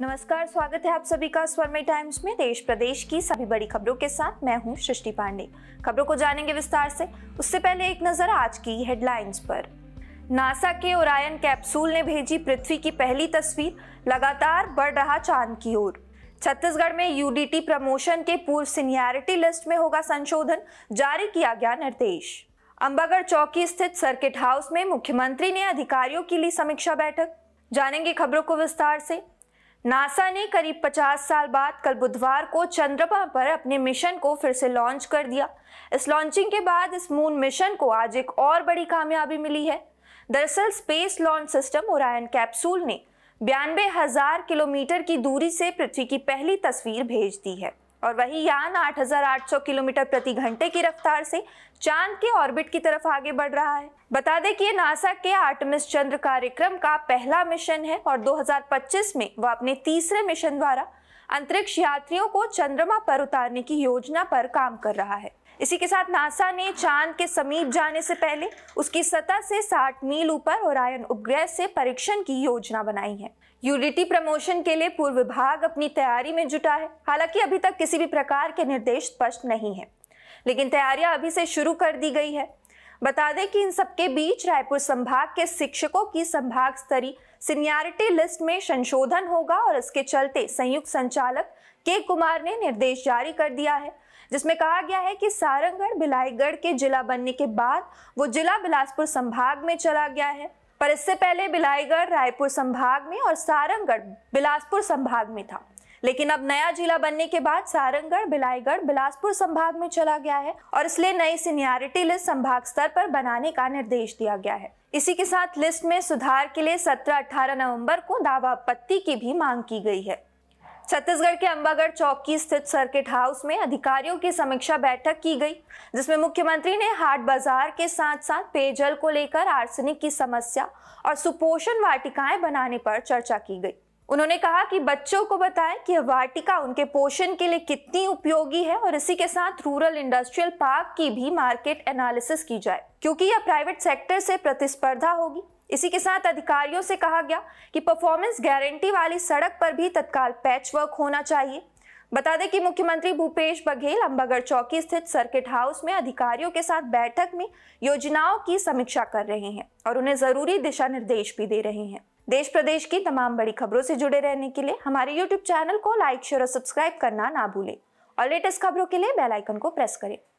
नमस्कार स्वागत है आप सभी का में टाइम्स में देश प्रदेश की सभी बड़ी खबरों के साथ मैं हूं सृष्टि पांडे खबरों को जानेंगे विस्तार से उससे पहले एक नजर आज की हेडलाइंस पर नासा के ओरायन कैप्सूल ने भेजी पृथ्वी की पहली तस्वीर लगातार बढ़ रहा चांद की ओर छत्तीसगढ़ में यूडीटी प्रमोशन के पूर्व सीनियरिटी लिस्ट में होगा संशोधन जारी किया गया निर्देश अंबागढ़ चौकी स्थित सर्किट हाउस में मुख्यमंत्री ने अधिकारियों की ली समीक्षा बैठक जानेंगे खबरों को विस्तार से नासा ने करीब 50 साल बाद कल बुधवार को चंद्रमा पर अपने मिशन को फिर से लॉन्च कर दिया इस लॉन्चिंग के बाद इस मून मिशन को आज एक और बड़ी कामयाबी मिली है दरअसल space launch system Orion capsule ने बयानबे हजार किलोमीटर की दूरी से पृथ्वी की पहली तस्वीर भेज दी है और वही यान 8,800 किलोमीटर प्रति घंटे की रफ्तार से चांद के ऑर्बिट की तरफ आगे बढ़ रहा है बता दें कि ये नासा के आर्टमिस चंद्र कार्यक्रम का पहला मिशन है और 2025 में वह अपने तीसरे मिशन द्वारा अंतरिक्ष यात्रियों को चंद्रमा पर उतारने की योजना पर काम कर रहा है इसी के साथ नासा ने चांद के समीप जाने से पहले उसकी सतह से 60 मील ऊपर और आयन उपग्रह से परीक्षण की योजना बनाई है यूडीटी प्रमोशन के लिए पूर्व विभाग अपनी तैयारी में जुटा है हालांकि अभी तक किसी भी प्रकार के निर्देश स्पष्ट नहीं है लेकिन तैयारियां अभी से शुरू कर दी गई है बता दें कि इन सबके बीच रायपुर संभाग के शिक्षकों की संभाग स्तरीय सीनियरिटी लिस्ट में संशोधन होगा और इसके चलते संयुक्त संचालक के कुमार ने निर्देश जारी कर दिया है जिसमें कहा गया है कि सारंगढ़ बिलाईगढ़ के जिला बनने के बाद वो जिला बिलासपुर संभाग में चला गया है पर इससे पहले बिलाईगढ़ रायपुर संभाग में और सारंगढ़ बिलासपुर संभाग में था लेकिन अब नया जिला बनने के बाद सारंगढ़ बिलाईगढ़ बिलासपुर संभाग में चला गया है और इसलिए नई सीनियरिटी लिस्ट संभाग स्तर पर बनाने का निर्देश दिया गया है इसी के साथ लिस्ट में सुधार के लिए 17-18 नवंबर को दावा आपत्ति की भी मांग की गई है छत्तीसगढ़ के अंबागढ़ चौकी स्थित सर्किट हाउस में अधिकारियों की समीक्षा बैठक की गई जिसमें मुख्यमंत्री ने हाट बाजार के साथ साथ पेयजल को लेकर आर्सेनिक की समस्या और सुपोषण वाटिकाएं बनाने पर चर्चा की गई उन्होंने कहा कि बच्चों को बताएं कि वाटिका उनके पोषण के लिए कितनी उपयोगी है और इसी के साथ रूरल इंडस्ट्रियल पार्क की भी मार्केट एनालिसिस की जाए क्योंकि यह प्राइवेट सेक्टर से प्रतिस्पर्धा होगी इसी के साथ अधिकारियों से कहा गया कि परफॉर्मेंस गारंटी वाली सड़क पर भी तत्काल पैच वर्क होना चाहिए बता दें कि मुख्यमंत्री भूपेश बघेल अम्बागढ़ चौकी स्थित सर्किट हाउस में अधिकारियों के साथ बैठक में योजनाओं की समीक्षा कर रहे हैं और उन्हें जरूरी दिशा निर्देश भी दे रहे हैं देश प्रदेश की तमाम बड़ी खबरों से जुड़े रहने के लिए हमारे यूट्यूब चैनल को लाइक शेयर और सब्सक्राइब करना ना भूलें और लेटेस्ट खबरों के लिए बेल आइकन को प्रेस करें